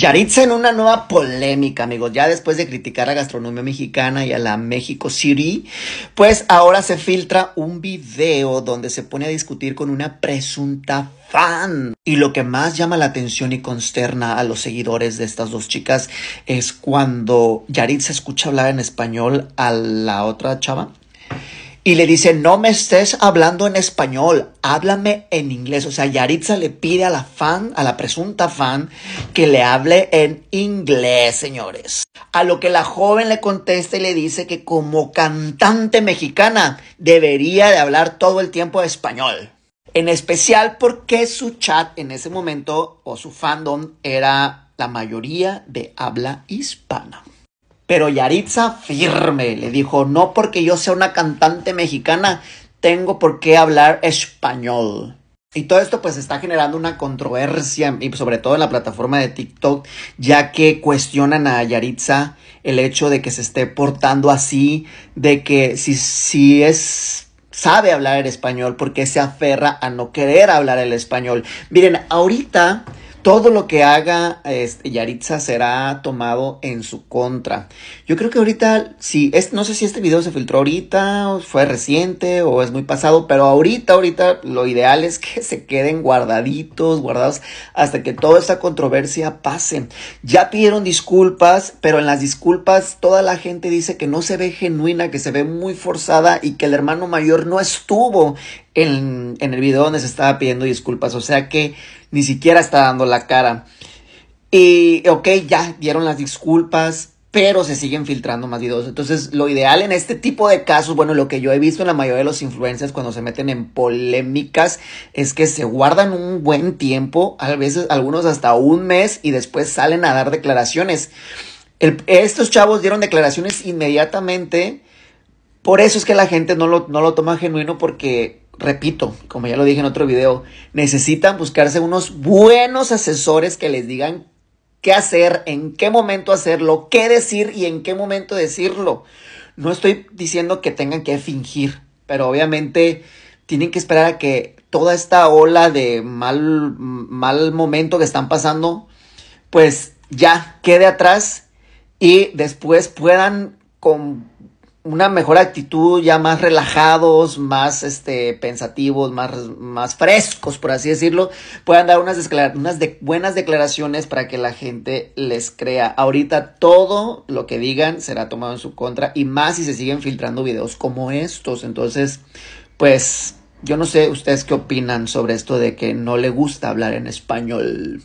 Yaritza en una nueva polémica, amigos. Ya después de criticar a la gastronomía mexicana y a la México City, pues ahora se filtra un video donde se pone a discutir con una presunta fan. Y lo que más llama la atención y consterna a los seguidores de estas dos chicas es cuando Yaritza escucha hablar en español a la otra chava y le dice, no me estés hablando en español, háblame en inglés. O sea, Yaritza le pide a la fan, a la presunta fan, que le hable en inglés, señores. A lo que la joven le contesta y le dice que como cantante mexicana debería de hablar todo el tiempo español. En especial porque su chat en ese momento o su fandom era la mayoría de habla hispana. Pero Yaritza firme le dijo, no porque yo sea una cantante mexicana, tengo por qué hablar español. Y todo esto pues está generando una controversia, y sobre todo en la plataforma de TikTok, ya que cuestionan a Yaritza el hecho de que se esté portando así, de que si, si es sabe hablar el español, qué se aferra a no querer hablar el español. Miren, ahorita todo lo que haga este, Yaritza será tomado en su contra. Yo creo que ahorita, si no sé si este video se filtró ahorita, o fue reciente o es muy pasado, pero ahorita, ahorita lo ideal es que se queden guardaditos, guardados hasta que toda esta controversia pase. Ya pidieron disculpas, pero en las disculpas toda la gente dice que no se ve genuina, que se ve muy forzada y que el hermano mayor no estuvo en, el video donde se estaba pidiendo disculpas, o sea que ni siquiera está dando la cara. Y, ok, ya dieron las disculpas, pero se siguen filtrando más videos. Entonces, lo ideal en este tipo de casos, bueno, lo que yo he visto en la mayoría de los influencers cuando se meten en polémicas es que se guardan un buen tiempo, a veces algunos hasta un mes y después salen a dar declaraciones. estos chavos dieron declaraciones inmediatamente. Por eso es que la gente no lo, no lo toma genuino porque repito, como ya lo dije en otro video, necesitan buscarse unos buenos asesores que les digan qué hacer, en qué momento hacerlo, qué decir y en qué momento decirlo. No estoy diciendo que tengan que fingir, pero obviamente tienen que esperar a que toda esta ola de mal, mal momento que están pasando, pues ya quede atrás y después puedan una mejor actitud, ya más relajados, más este, pensativos, más, más frescos, por así decirlo, puedan dar unas, unas de buenas declaraciones para que la gente les crea. Ahorita todo lo que digan será tomado en su contra y más si se siguen filtrando videos como estos. Entonces, pues yo no sé ustedes qué opinan sobre esto de que no le gusta hablar en español.